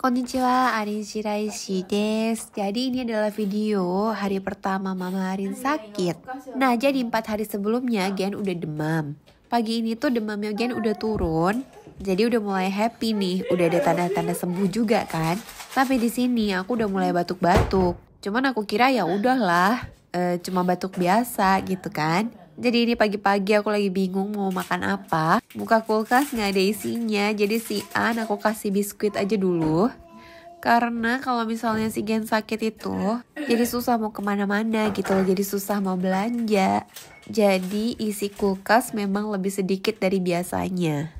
Konnichiwa, Arin Shiraishi des. Jadi ini adalah video hari pertama Mama Arin sakit. Nah, jadi empat hari sebelumnya Gen udah demam. Pagi ini tuh demamnya Gen udah turun. Jadi udah mulai happy nih, udah ada tanda-tanda sembuh juga kan. Tapi di sini aku udah mulai batuk-batuk. Cuman aku kira ya udahlah, e, cuma batuk biasa gitu kan jadi ini pagi-pagi aku lagi bingung mau makan apa. Buka kulkas nggak ada isinya, jadi si An aku kasih biskuit aja dulu. Karena kalau misalnya si Gen sakit itu, jadi susah mau kemana-mana gitu loh, jadi susah mau belanja. Jadi isi kulkas memang lebih sedikit dari biasanya.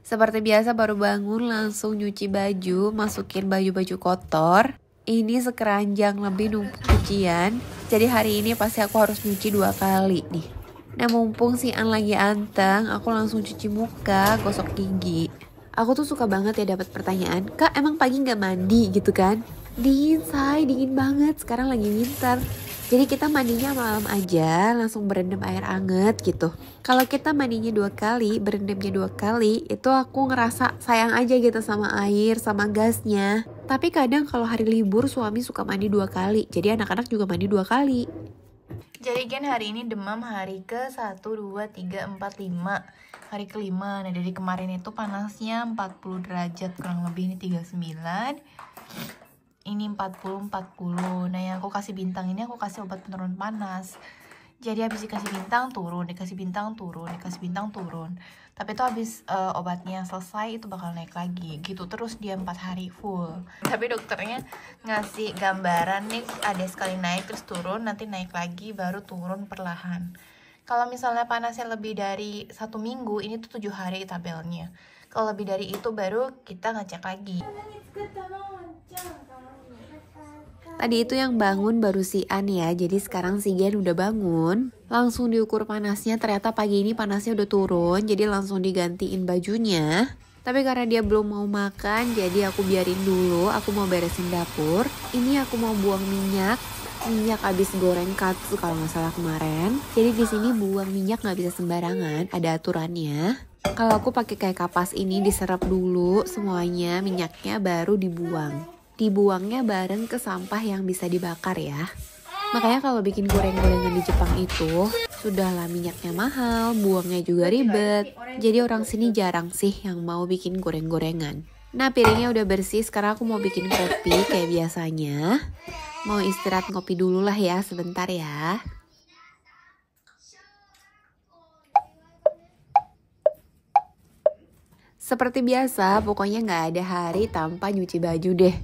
Seperti biasa baru bangun langsung nyuci baju, masukin baju-baju kotor. Ini sekeranjang lebih numpuk cucian. Jadi hari ini pasti aku harus nyuci dua kali nih. Nah mumpung si An lagi anteng, aku langsung cuci muka, gosok gigi. Aku tuh suka banget ya dapat pertanyaan, Kak emang pagi nggak mandi gitu kan? Dingin say, dingin banget, sekarang lagi winter. Jadi kita mandinya malam aja, langsung berendam air anget gitu. Kalau kita mandinya dua kali, berendamnya dua kali, itu aku ngerasa sayang aja gitu sama air, sama gasnya. Tapi kadang kalau hari libur suami suka mandi dua kali, jadi anak-anak juga mandi dua kali. Jadi kan hari ini demam hari ke 1, 2, 3, 4, 5 Hari kelima, nah dari kemarin itu panasnya 40 derajat kurang lebih ini 39 ini 40 40 nah yang aku kasih bintang ini aku kasih obat penurun panas jadi habis dikasih bintang turun dikasih bintang turun dikasih bintang turun tapi itu habis uh, obatnya selesai itu bakal naik lagi gitu terus dia empat hari full tapi dokternya ngasih gambaran nih ada sekali naik terus turun nanti naik lagi baru turun perlahan kalau misalnya panasnya lebih dari satu minggu ini tuh tujuh hari tabelnya kalau lebih dari itu baru kita ngecek lagi Tadi itu yang bangun baru si An ya, jadi sekarang si Gen udah bangun. Langsung diukur panasnya, ternyata pagi ini panasnya udah turun, jadi langsung digantiin bajunya. Tapi karena dia belum mau makan, jadi aku biarin dulu, aku mau beresin dapur. Ini aku mau buang minyak, minyak abis goreng katsu kalau nggak salah kemarin. Jadi di sini buang minyak nggak bisa sembarangan, ada aturannya. Kalau aku pakai kayak kapas ini diserap dulu semuanya minyaknya baru dibuang dibuangnya bareng ke sampah yang bisa dibakar ya. Makanya kalau bikin goreng-gorengan di Jepang itu, sudahlah minyaknya mahal, buangnya juga ribet. Jadi orang sini jarang sih yang mau bikin goreng-gorengan. Nah piringnya udah bersih, sekarang aku mau bikin kopi kayak biasanya. Mau istirahat ngopi dulu lah ya sebentar ya. Seperti biasa, pokoknya nggak ada hari tanpa nyuci baju deh.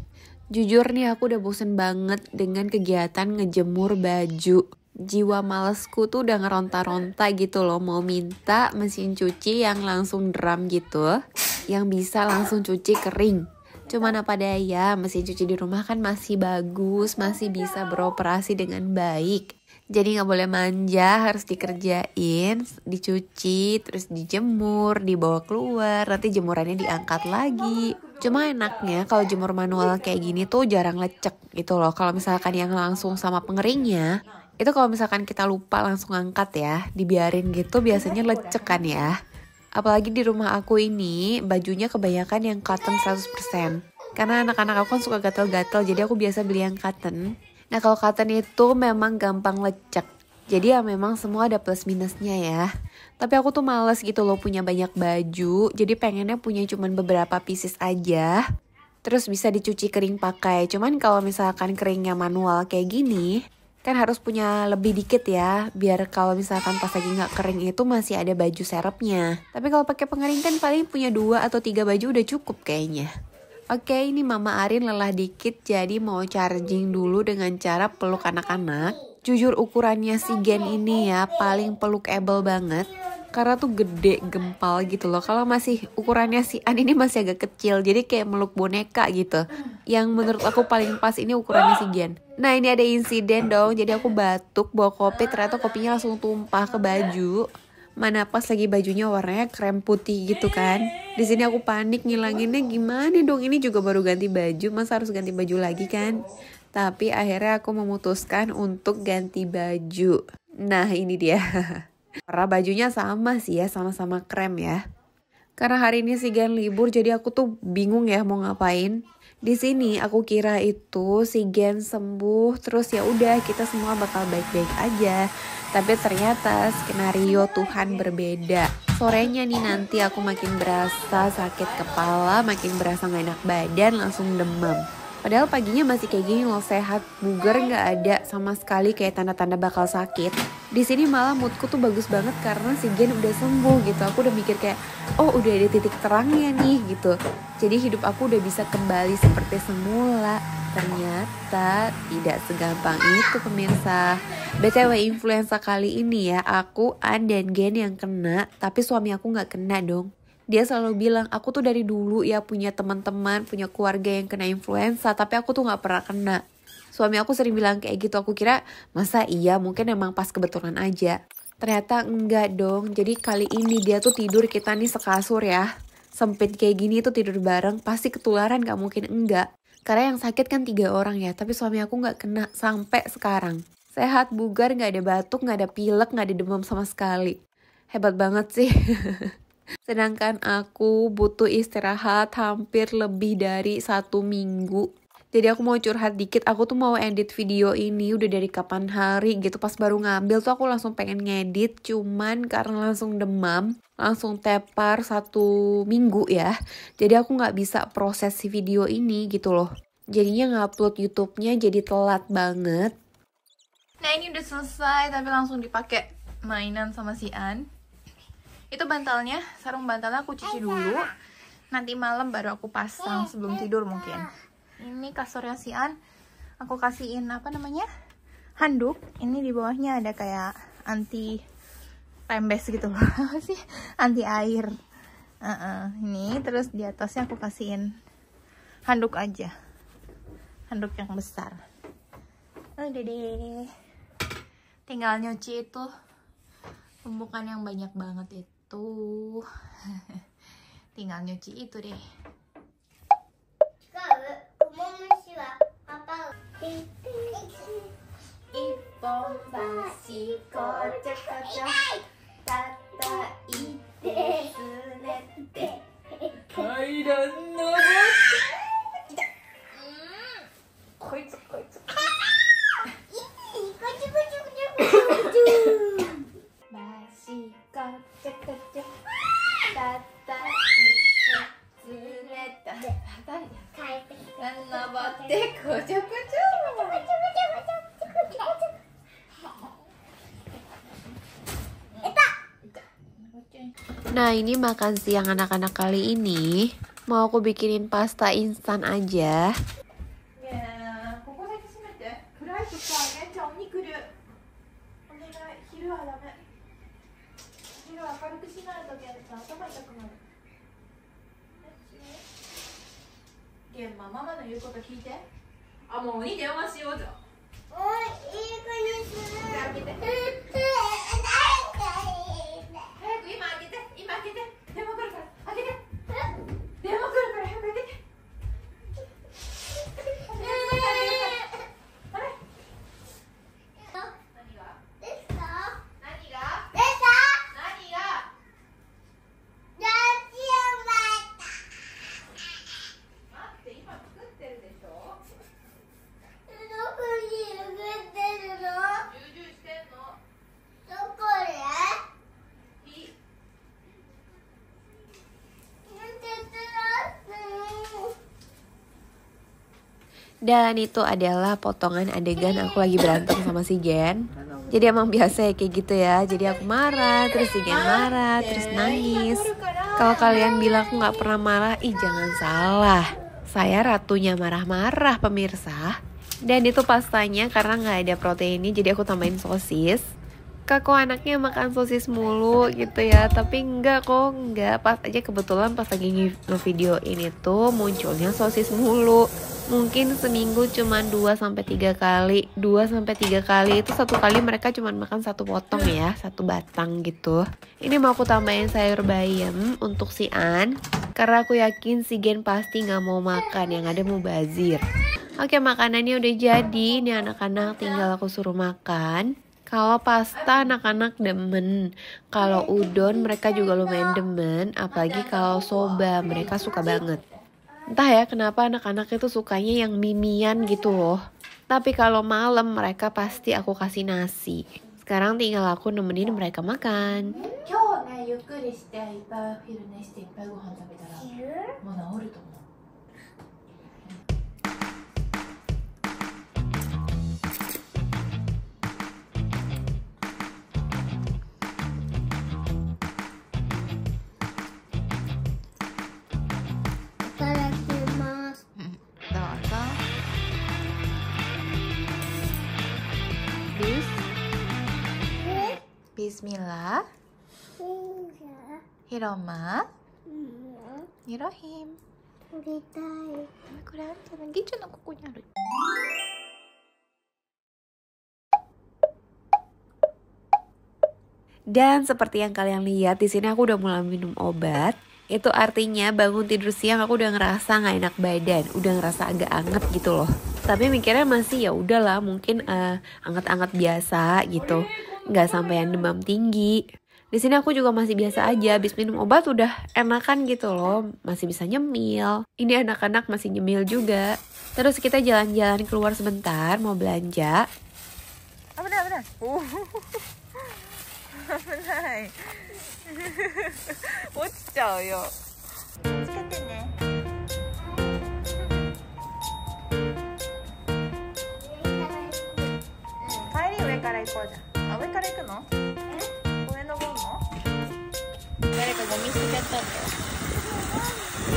Jujur nih aku udah bosen banget dengan kegiatan ngejemur baju. Jiwa malesku tuh udah ngeronta-ronta gitu loh mau minta mesin cuci yang langsung drum gitu, yang bisa langsung cuci kering. Cuman apa daya, mesin cuci di rumah kan masih bagus, masih bisa beroperasi dengan baik. Jadi nggak boleh manja, harus dikerjain, dicuci, terus dijemur, dibawa keluar, nanti jemurannya diangkat lagi Cuma enaknya kalau jemur manual kayak gini tuh jarang lecek gitu loh. Kalau misalkan yang langsung sama pengeringnya, itu kalau misalkan kita lupa langsung angkat ya, dibiarin gitu biasanya lecek kan ya. Apalagi di rumah aku ini bajunya kebanyakan yang cotton 100%. Karena anak-anak aku kan suka gatel-gatel, jadi aku biasa beli yang cotton. Nah kalau cotton itu memang gampang lecek jadi ya memang semua ada plus minusnya ya. Tapi aku tuh males gitu loh punya banyak baju, jadi pengennya punya cuman beberapa pieces aja. Terus bisa dicuci kering pakai. Cuman kalau misalkan keringnya manual kayak gini, kan harus punya lebih dikit ya, biar kalau misalkan pas lagi nggak kering itu masih ada baju serepnya. Tapi kalau pakai pengering kan paling punya dua atau tiga baju udah cukup kayaknya. Oke, ini Mama Arin lelah dikit, jadi mau charging dulu dengan cara peluk anak-anak jujur ukurannya si gen ini ya paling peluk pelukable banget karena tuh gede gempal gitu loh kalau masih ukurannya si An ini masih agak kecil jadi kayak meluk boneka gitu yang menurut aku paling pas ini ukurannya si Gen nah ini ada insiden dong jadi aku batuk bawa kopi ternyata kopinya langsung tumpah ke baju mana pas lagi bajunya warnanya krem putih gitu kan di sini aku panik ngilanginnya gimana dong ini juga baru ganti baju masa harus ganti baju lagi kan tapi akhirnya aku memutuskan untuk ganti baju. Nah, ini dia. Karena bajunya sama sih ya, sama-sama krem ya. Karena hari ini si Gen libur, jadi aku tuh bingung ya mau ngapain. Di sini aku kira itu si Gen sembuh, terus ya udah kita semua bakal baik-baik aja. Tapi ternyata skenario Tuhan berbeda. Sorenya nih nanti aku makin berasa sakit kepala, makin berasa gak enak badan, langsung demam. Padahal paginya masih kayak gini loh sehat, bugar nggak ada sama sekali kayak tanda-tanda bakal sakit. Di sini malah moodku tuh bagus banget karena si Gen udah sembuh gitu. Aku udah mikir kayak, oh udah ada titik terangnya nih gitu. Jadi hidup aku udah bisa kembali seperti semula. Ternyata tidak segampang itu pemirsa. BTW influenza kali ini ya, aku An dan Gen yang kena, tapi suami aku nggak kena dong dia selalu bilang aku tuh dari dulu ya punya teman-teman punya keluarga yang kena influenza tapi aku tuh nggak pernah kena suami aku sering bilang kayak gitu aku kira masa iya mungkin emang pas kebetulan aja ternyata enggak dong jadi kali ini dia tuh tidur kita nih sekasur ya sempit kayak gini tuh tidur bareng pasti ketularan gak mungkin enggak karena yang sakit kan tiga orang ya tapi suami aku nggak kena sampai sekarang sehat bugar nggak ada batuk nggak ada pilek nggak ada demam sama sekali hebat banget sih Sedangkan aku butuh istirahat hampir lebih dari satu minggu. Jadi aku mau curhat dikit, aku tuh mau edit video ini udah dari kapan hari gitu. Pas baru ngambil tuh aku langsung pengen ngedit, cuman karena langsung demam, langsung tepar satu minggu ya. Jadi aku nggak bisa proses si video ini gitu loh. Jadinya ngupload YouTube-nya jadi telat banget. Nah ini udah selesai, tapi langsung dipakai mainan sama si An itu bantalnya sarung bantalnya aku cuci dulu nanti malam baru aku pasang eh, sebelum eh, tidur mungkin ini kasurnya si An aku kasihin apa namanya handuk ini di bawahnya ada kayak anti rembes gitu loh apa sih anti air uh -uh. ini terus di atasnya aku kasihin handuk aja handuk yang besar udah deh tinggal nyuci itu pembukaan yang banyak banget itu tuh tinggal nyuci itu deh Ippon, basi, kocak, kocak. Nah ini makan siang anak-anak kali ini Mau aku bikinin pasta instan aja あもう鬼電話しようじゃんおいいい子にするじゃあ開けて Dan itu adalah potongan adegan aku lagi berantem sama si Jen Jadi emang biasa ya kayak gitu ya Jadi aku marah, terus si Gen marah, terus nangis Kalau kalian bilang aku gak pernah marah, ih jangan salah Saya ratunya marah-marah pemirsa Dan itu pastanya karena gak ada proteinnya jadi aku tambahin sosis kakak anaknya makan sosis mulu gitu ya tapi enggak kok enggak pas aja kebetulan pas lagi video ini tuh munculnya sosis mulu mungkin seminggu cuma 2 sampai 3 kali. 2 sampai 3 kali itu satu kali mereka cuma makan satu potong ya, satu batang gitu. Ini mau aku tambahin sayur bayam untuk si An karena aku yakin si Gen pasti nggak mau makan, yang ada mau bazir. Oke, makanannya udah jadi. Ini anak-anak tinggal aku suruh makan. Kalau pasta anak-anak demen, kalau udon mereka juga lumayan demen, apalagi kalau soba mereka suka banget. Entah ya kenapa anak-anak itu sukanya yang mimian gitu loh. Tapi kalau malam mereka pasti aku kasih nasi. Sekarang tinggal aku nemenin mereka makan. Bismillah. Hiroma. Hirohim. Dan seperti yang kalian lihat di sini aku udah mulai minum obat. Itu artinya bangun tidur siang aku udah ngerasa nggak enak badan, udah ngerasa agak anget gitu loh. Tapi mikirnya masih ya udahlah, mungkin uh, anget-anget biasa gitu nggak sampean demam tinggi. Di sini aku juga masih biasa aja, habis minum obat udah enakan gitu loh, masih bisa nyemil. Ini anak-anak masih nyemil juga. Terus kita jalan-jalan keluar sebentar, mau belanja. Apa ah, 上から行くの上登るの誰かゴミ捨てちゃったんだ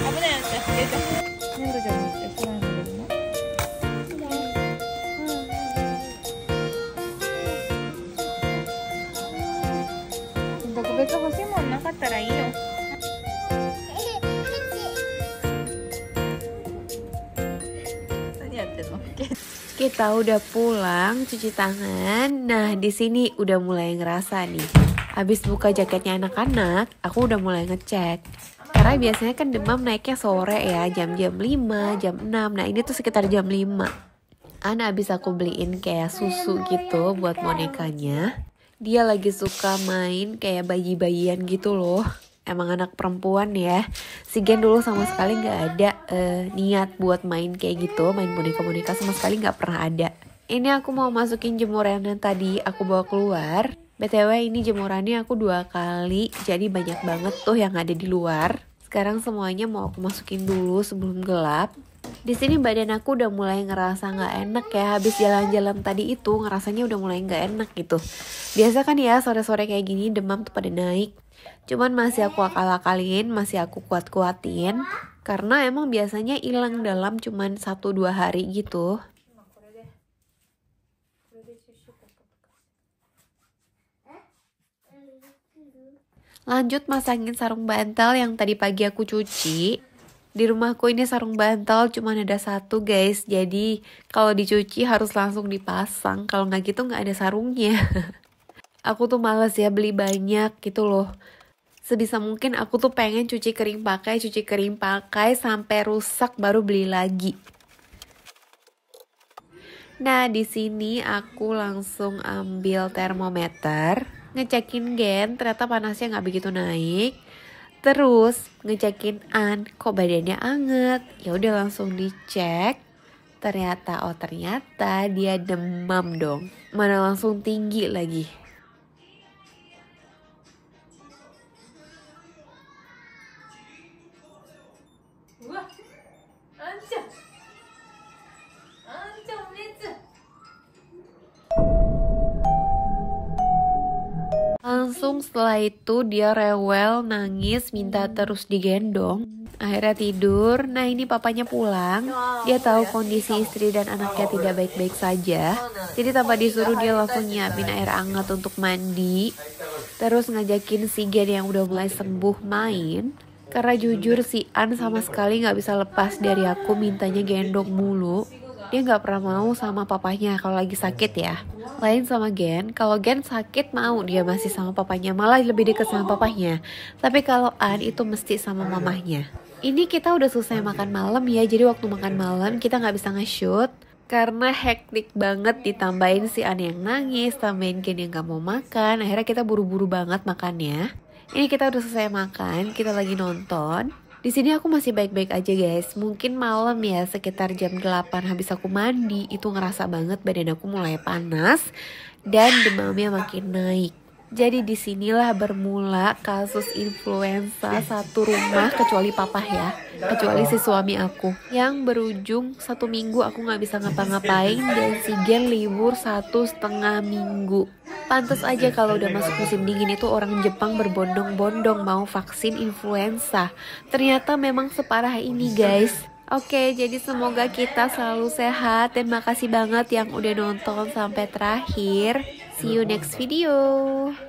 よ危ないやつだよ。ねえ、じゃなくて、空に入れるの Kita udah pulang, cuci tangan. Nah, di sini udah mulai ngerasa nih. Habis buka jaketnya anak-anak, aku udah mulai ngecek. Karena biasanya kan demam naiknya sore ya, jam-jam 5, jam 6. Nah, ini tuh sekitar jam 5. anak abis aku beliin kayak susu gitu buat bonekanya. Dia lagi suka main kayak bayi-bayian gitu loh emang anak perempuan ya si Gen dulu sama sekali nggak ada uh, niat buat main kayak gitu main boneka-boneka sama sekali nggak pernah ada ini aku mau masukin jemuran yang tadi aku bawa keluar BTW ini jemurannya aku dua kali jadi banyak banget tuh yang ada di luar sekarang semuanya mau aku masukin dulu sebelum gelap di sini badan aku udah mulai ngerasa nggak enak ya habis jalan-jalan tadi itu ngerasanya udah mulai nggak enak gitu biasa kan ya sore-sore kayak gini demam tuh pada naik Cuman masih aku akal-akalin, masih aku kuat-kuatin. Karena emang biasanya hilang dalam cuman 1-2 hari gitu. Lanjut masangin sarung bantal yang tadi pagi aku cuci. Di rumahku ini sarung bantal cuma ada satu guys, jadi kalau dicuci harus langsung dipasang, kalau nggak gitu nggak ada sarungnya. aku tuh males ya beli banyak gitu loh sebisa mungkin aku tuh pengen cuci kering pakai, cuci kering pakai sampai rusak baru beli lagi. Nah, di sini aku langsung ambil termometer, ngecekin gen, ternyata panasnya nggak begitu naik. Terus ngecekin an, kok badannya anget. Ya udah langsung dicek. Ternyata oh ternyata dia demam dong. Mana langsung tinggi lagi. Langsung setelah itu dia rewel, nangis, minta hmm. terus digendong. Akhirnya tidur. Nah ini papanya pulang. Ya dia tahu ya kondisi istri dan anaknya ya tidak baik-baik saja. Jadi tanpa disuruh dia langsung nyiapin air hangat untuk mandi. Terus ngajakin si Gen yang udah mulai sembuh main. Karena jujur si An sama sekali gak bisa lepas dari aku mintanya gendong mulu dia nggak pernah mau sama papanya kalau lagi sakit ya. Lain sama Gen, kalau Gen sakit mau dia masih sama papanya, malah lebih dekat sama papanya. Tapi kalau An itu mesti sama mamahnya. Ini kita udah selesai makan malam ya, jadi waktu makan malam kita nggak bisa nge-shoot karena hektik banget ditambahin si An yang nangis, tambahin Gen yang gak mau makan, akhirnya kita buru-buru banget makannya. Ini kita udah selesai makan, kita lagi nonton. Di sini aku masih baik-baik aja guys. Mungkin malam ya sekitar jam 8 habis aku mandi itu ngerasa banget badan aku mulai panas dan demamnya makin naik. Jadi disinilah bermula kasus influenza satu rumah kecuali papa ya, kecuali si suami aku. Yang berujung satu minggu aku nggak bisa ngapa-ngapain dan si Gen libur satu setengah minggu. Pantas aja kalau udah masuk musim dingin itu orang Jepang berbondong-bondong mau vaksin influenza. Ternyata memang separah ini guys. Oke, jadi semoga kita selalu sehat dan makasih banget yang udah nonton sampai terakhir. See you next video.